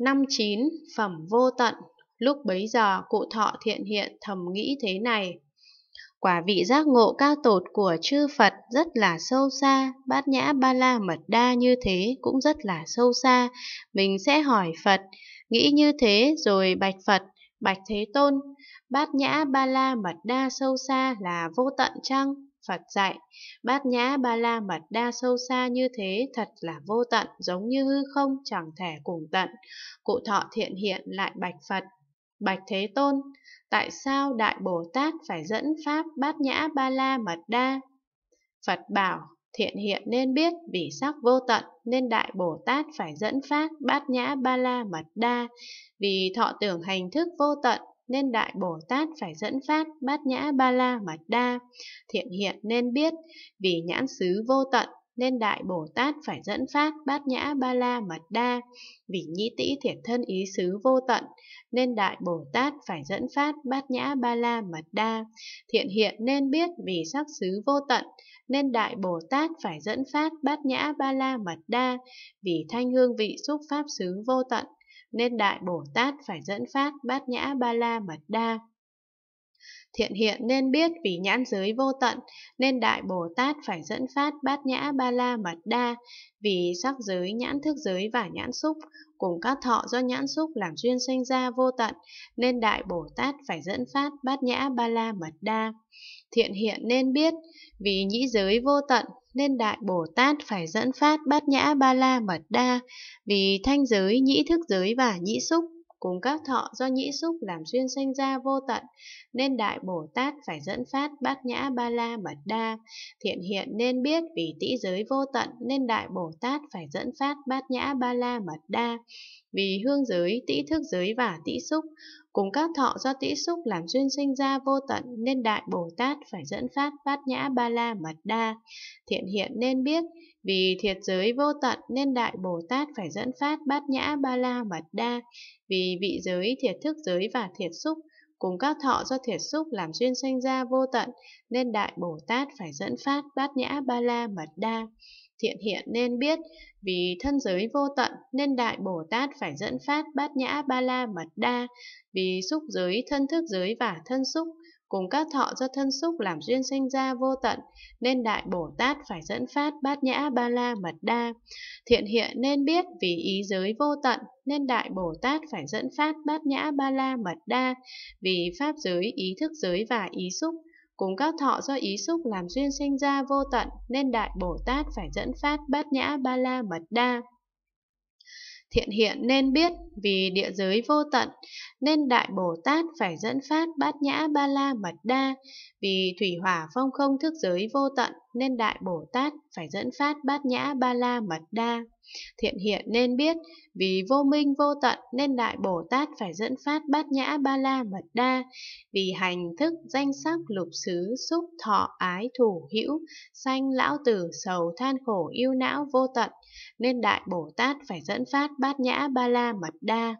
Năm chín, phẩm vô tận, lúc bấy giờ cụ thọ thiện hiện thầm nghĩ thế này. Quả vị giác ngộ cao tột của chư Phật rất là sâu xa, bát nhã ba la mật đa như thế cũng rất là sâu xa. Mình sẽ hỏi Phật, nghĩ như thế rồi bạch Phật, bạch Thế Tôn, bát nhã ba la mật đa sâu xa là vô tận chăng? Phật dạy, bát nhã ba la mật đa sâu xa như thế thật là vô tận, giống như hư không chẳng thể cùng tận. Cụ thọ thiện hiện lại bạch Phật, bạch Thế Tôn, tại sao Đại Bồ Tát phải dẫn Pháp bát nhã ba la mật đa? Phật bảo, thiện hiện nên biết vì sắc vô tận nên đại bồ tát phải dẫn pháp bát nhã ba la mật đa vì thọ tưởng hành thức vô tận nên Đại Bồ Tát phải dẫn phát bát nhã ba la mật đa. Thiện hiện nên biết, vì nhãn xứ vô tận nên Đại Bồ Tát phải dẫn phát bát nhã ba la mật đa. Vì nhĩ tĩ thiệt thân ý xứ vô tận nên Đại Bồ Tát phải dẫn phát bát nhã ba la mật đa. Thiện hiện nên biết vì sắc xứ vô tận nên Đại Bồ Tát phải dẫn phát bát nhã ba la mật đa. Vì thanh hương vị xúc pháp xứ vô tận nên Đại Bồ Tát phải dẫn phát bát nhã ba la mật đa. Thiện hiện nên biết vì nhãn giới vô tận, nên Đại Bồ Tát phải dẫn phát bát nhã ba la mật đa, vì sắc giới, nhãn thức giới và nhãn xúc, cùng các thọ do nhãn xúc làm duyên sinh ra vô tận, nên Đại Bồ Tát phải dẫn phát bát nhã ba la mật đa. Thiện hiện nên biết, vì nhĩ giới vô tận, nên Đại Bồ Tát phải dẫn phát bát nhã ba la mật đa vì thanh giới, nhĩ thức giới và nhĩ xúc cùng các thọ do nhĩ xúc làm xuyên sanh ra vô tận nên Đại Bồ Tát phải dẫn phát bát nhã ba la mật đa thiện hiện nên biết vì tĩ giới vô tận nên Đại Bồ Tát phải dẫn phát bát nhã ba la mật đa vì hương giới, tĩ thức giới và tĩ xúc Cùng các thọ do tỷ xúc làm duyên sinh ra vô tận nên Đại Bồ Tát phải dẫn phát bát nhã ba la mật đa. Thiện hiện nên biết, vì thiệt giới vô tận nên Đại Bồ Tát phải dẫn phát bát nhã ba la mật đa. Vì vị giới, thiệt thức giới và thiệt xúc cùng các thọ do thiệt xúc làm duyên sinh ra vô tận nên Đại Bồ Tát phải dẫn phát bát nhã ba la mật đa thiện hiện nên biết, vì thân giới vô tận nên Đại Bồ Tát phải dẫn phát bát nhã ba la mật đa, vì xúc giới, thân thức giới và thân xúc, cùng các thọ do thân xúc làm duyên sinh ra vô tận, nên Đại Bồ Tát phải dẫn phát bát nhã ba la mật đa. Thiện hiện nên biết vì ý giới vô tận, nên Đại Bồ Tát phải dẫn phát bát nhã ba la mật đa, vì pháp giới, ý thức giới và ý xúc Cùng các thọ do ý xúc làm duyên sinh ra vô tận nên Đại Bồ Tát phải dẫn phát bát nhã ba la mật đa. Thiện hiện nên biết vì địa giới vô tận nên Đại Bồ Tát phải dẫn phát bát nhã ba la mật đa. Vì thủy hỏa phong không thức giới vô tận nên Đại Bồ Tát phải dẫn phát bát nhã ba la mật đa. Thiện hiện nên biết, vì vô minh vô tận nên Đại Bồ Tát phải dẫn phát bát nhã ba la mật đa, vì hành thức danh sắc lục xứ xúc thọ ái thủ hữu, sanh lão tử sầu than khổ yêu não vô tận, nên Đại Bồ Tát phải dẫn phát bát nhã ba la mật đa.